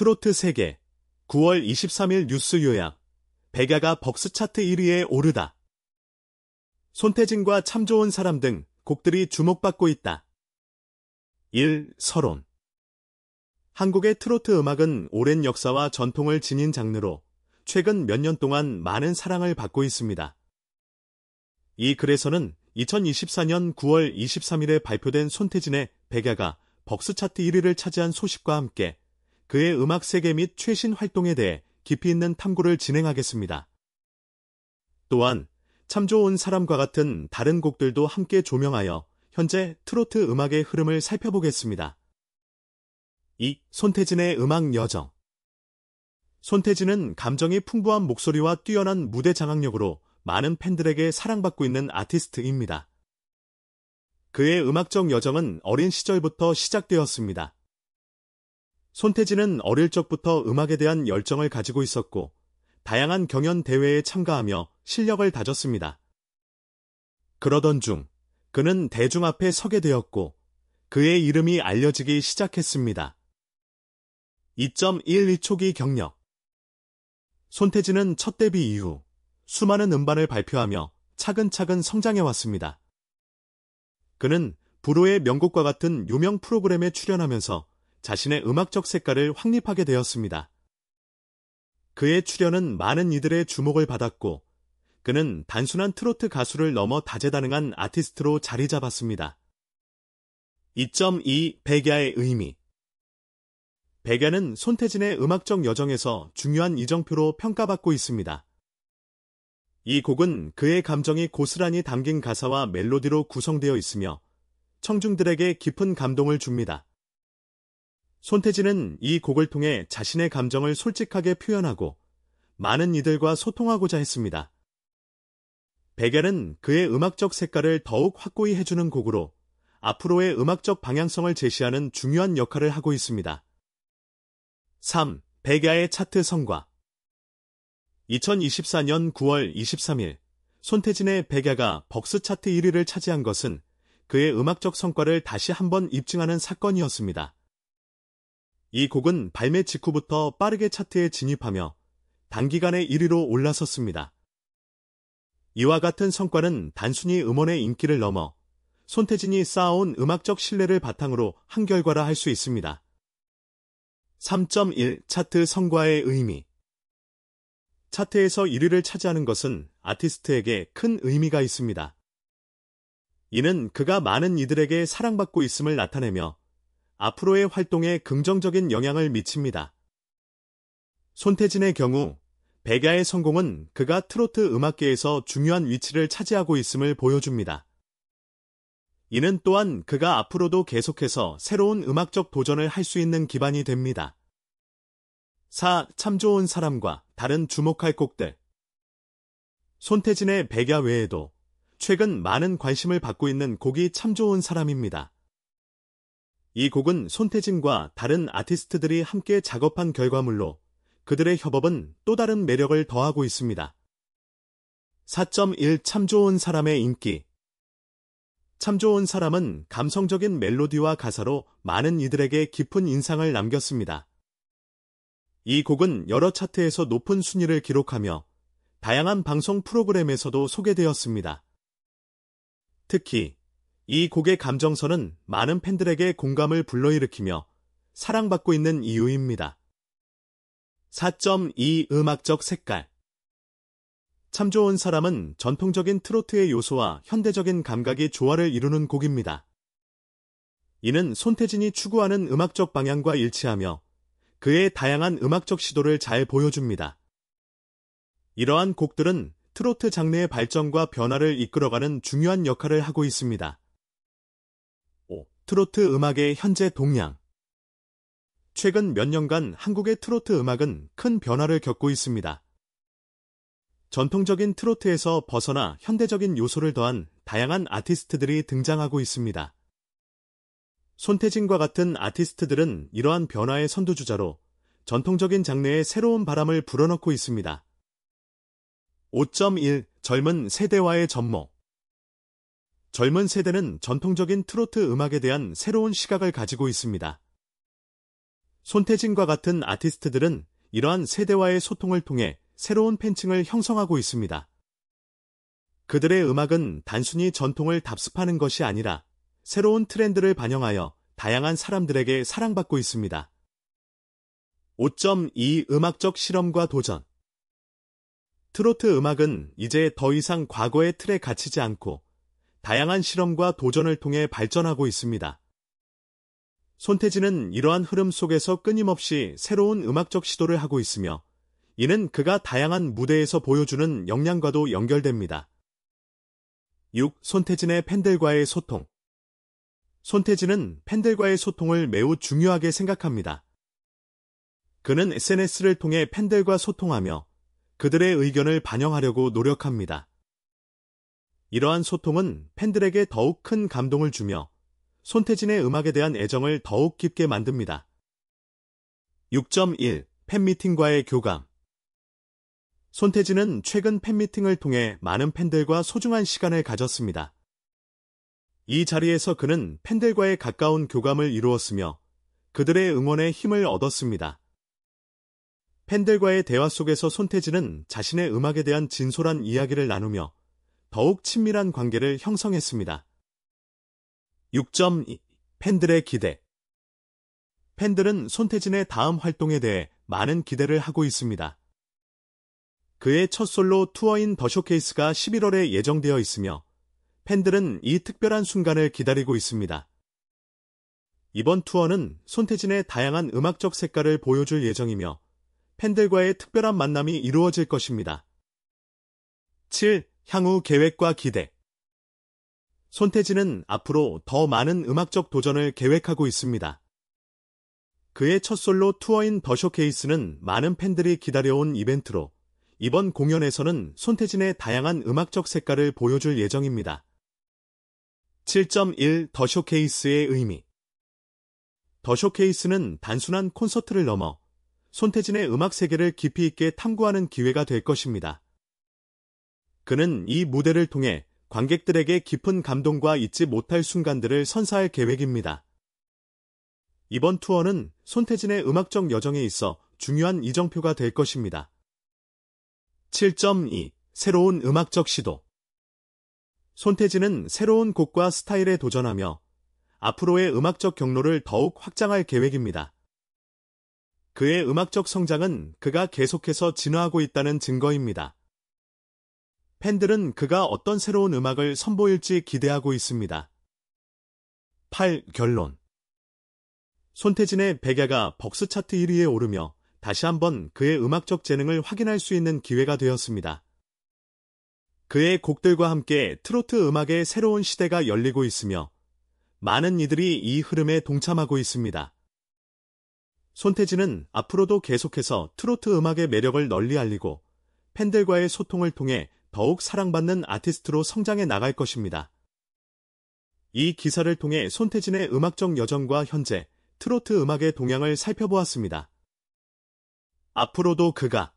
트로트 세계 9월 23일 뉴스 요약 백야가 벅스 차트 1위에 오르다. 손태진과 참 좋은 사람 등 곡들이 주목받고 있다. 1. 서론 한국의 트로트 음악은 오랜 역사와 전통을 지닌 장르로 최근 몇 년 동안 많은 사랑을 받고 있습니다. 이 글에서는 2024년 9월 23일에 발표된 손태진의 백야가 벅스 차트 1위를 차지한 소식과 함께 그의 음악 세계 및 최신 활동에 대해 깊이 있는 탐구를 진행하겠습니다. 또한 참 좋은 사람과 같은 다른 곡들도 함께 조명하여 현재 트로트 음악의 흐름을 살펴보겠습니다. 2. 손태진의 음악 여정 손태진은 감정이 풍부한 목소리와 뛰어난 무대 장악력으로 많은 팬들에게 사랑받고 있는 아티스트입니다. 그의 음악적 여정은 어린 시절부터 시작되었습니다. 손태진은 어릴 적부터 음악에 대한 열정을 가지고 있었고 다양한 경연 대회에 참가하며 실력을 다졌습니다. 그러던 중 그는 대중 앞에 서게 되었고 그의 이름이 알려지기 시작했습니다. 2 1 2 초기 경력 손태진은 첫 데뷔 이후 수많은 음반을 발표하며 차근차근 성장해왔습니다. 그는 불호의 명곡과 같은 유명 프로그램에 출연하면서 자신의 음악적 색깔을 확립하게 되었습니다. 그의 출연은 많은 이들의 주목을 받았고 그는 단순한 트로트 가수를 넘어 다재다능한 아티스트로 자리 잡았습니다. 2.2 백야의 의미 백야는 손태진의 음악적 여정에서 중요한 이정표로 평가받고 있습니다. 이 곡은 그의 감정이 고스란히 담긴 가사와 멜로디로 구성되어 있으며 청중들에게 깊은 감동을 줍니다. 손태진은 이 곡을 통해 자신의 감정을 솔직하게 표현하고 많은 이들과 소통하고자 했습니다. 백야는 그의 음악적 색깔을 더욱 확고히 해주는 곡으로 앞으로의 음악적 방향성을 제시하는 중요한 역할을 하고 있습니다. 3. 백야의 차트 성과 2024년 9월 23일 손태진의 백야가 벅스 차트 1위를 차지한 것은 그의 음악적 성과를 다시 한번 입증하는 사건이었습니다. 이 곡은 발매 직후부터 빠르게 차트에 진입하며 단기간에 1위로 올라섰습니다. 이와 같은 성과는 단순히 음원의 인기를 넘어 손태진이 쌓아온 음악적 신뢰를 바탕으로 한 결과라 할 수 있습니다. 3.1 차트 성과의 의미 차트에서 1위를 차지하는 것은 아티스트에게 큰 의미가 있습니다. 이는 그가 많은 이들에게 사랑받고 있음을 나타내며 앞으로의 활동에 긍정적인 영향을 미칩니다. 손태진의 경우 백야의 성공은 그가 트로트 음악계에서 중요한 위치를 차지하고 있음을 보여줍니다. 이는 또한 그가 앞으로도 계속해서 새로운 음악적 도전을 할 수 있는 기반이 됩니다. 4. 참 좋은 사람과 다른 주목할 곡들 손태진의 백야 외에도 최근 많은 관심을 받고 있는 곡이 참 좋은 사람입니다. 이 곡은 손태진과 다른 아티스트들이 함께 작업한 결과물로 그들의 협업은 또 다른 매력을 더하고 있습니다. 4.1 참 좋은 사람의 인기 참 좋은 사람은 감성적인 멜로디와 가사로 많은 이들에게 깊은 인상을 남겼습니다. 이 곡은 여러 차트에서 높은 순위를 기록하며 다양한 방송 프로그램에서도 소개되었습니다. 특히 이 곡의 감정선은 많은 팬들에게 공감을 불러일으키며 사랑받고 있는 이유입니다. 4.2 음악적 색깔 참 좋은 사람은 전통적인 트로트의 요소와 현대적인 감각이 조화를 이루는 곡입니다. 이는 손태진이 추구하는 음악적 방향과 일치하며 그의 다양한 음악적 시도를 잘 보여줍니다. 이러한 곡들은 트로트 장르의 발전과 변화를 이끌어가는 중요한 역할을 하고 있습니다. 트로트 음악의 현재 동향 최근 몇 년간 한국의 트로트 음악은 큰 변화를 겪고 있습니다. 전통적인 트로트에서 벗어나 현대적인 요소를 더한 다양한 아티스트들이 등장하고 있습니다. 손태진과 같은 아티스트들은 이러한 변화의 선두주자로 전통적인 장르에 새로운 바람을 불어넣고 있습니다. 5.1 젊은 세대와의 접목 젊은 세대는 전통적인 트로트 음악에 대한 새로운 시각을 가지고 있습니다. 손태진과 같은 아티스트들은 이러한 세대와의 소통을 통해 새로운 팬층을 형성하고 있습니다. 그들의 음악은 단순히 전통을 답습하는 것이 아니라 새로운 트렌드를 반영하여 다양한 사람들에게 사랑받고 있습니다. 5.2 음악적 실험과 도전 트로트 음악은 이제 더 이상 과거의 틀에 갇히지 않고 다양한 실험과 도전을 통해 발전하고 있습니다. 손태진은 이러한 흐름 속에서 끊임없이 새로운 음악적 시도를 하고 있으며 이는 그가 다양한 무대에서 보여주는 역량과도 연결됩니다. 6. 손태진의 팬들과의 소통 손태진은 팬들과의 소통을 매우 중요하게 생각합니다. 그는 SNS를 통해 팬들과 소통하며 그들의 의견을 반영하려고 노력합니다. 이러한 소통은 팬들에게 더욱 큰 감동을 주며 손태진의 음악에 대한 애정을 더욱 깊게 만듭니다. 6.1 팬미팅과의 교감 손태진은 최근 팬미팅을 통해 많은 팬들과 소중한 시간을 가졌습니다. 이 자리에서 그는 팬들과의 가까운 교감을 이루었으며 그들의 응원에 힘을 얻었습니다. 팬들과의 대화 속에서 손태진은 자신의 음악에 대한 진솔한 이야기를 나누며 더욱 친밀한 관계를 형성했습니다. 6.2 팬들의 기대 팬들은 손태진의 다음 활동에 대해 많은 기대를 하고 있습니다. 그의 첫 솔로 투어인 더 쇼케이스가 11월에 예정되어 있으며 팬들은 이 특별한 순간을 기다리고 있습니다. 이번 투어는 손태진의 다양한 음악적 색깔을 보여줄 예정이며 팬들과의 특별한 만남이 이루어질 것입니다. 7. 향후 계획과 기대 손태진은 앞으로 더 많은 음악적 도전을 계획하고 있습니다. 그의 첫 솔로 투어인 더 쇼케이스는 많은 팬들이 기다려온 이벤트로 이번 공연에서는 손태진의 다양한 음악적 색깔을 보여줄 예정입니다. 7.1 더 쇼케이스의 의미 더 쇼케이스는 단순한 콘서트를 넘어 손태진의 음악 세계를 깊이 있게 탐구하는 기회가 될 것입니다. 그는 이 무대를 통해 관객들에게 깊은 감동과 잊지 못할 순간들을 선사할 계획입니다. 이번 투어는 손태진의 음악적 여정에 있어 중요한 이정표가 될 것입니다. 7.2 새로운 음악적 시도 손태진은 새로운 곡과 스타일에 도전하며 앞으로의 음악적 경로를 더욱 확장할 계획입니다. 그의 음악적 성장은 그가 계속해서 진화하고 있다는 증거입니다. 팬들은 그가 어떤 새로운 음악을 선보일지 기대하고 있습니다. 8. 결론 손태진의 백야가 벅스 차트 1위에 오르며 다시 한번 그의 음악적 재능을 확인할 수 있는 기회가 되었습니다. 그의 곡들과 함께 트로트 음악의 새로운 시대가 열리고 있으며 많은 이들이 이 흐름에 동참하고 있습니다. 손태진은 앞으로도 계속해서 트로트 음악의 매력을 널리 알리고 팬들과의 소통을 통해 더욱 사랑받는 아티스트로 성장해 나갈 것입니다. 이 기사를 통해 손태진의 음악적 여정과 현재 트로트 음악의 동향을 살펴보았습니다. 앞으로도 그가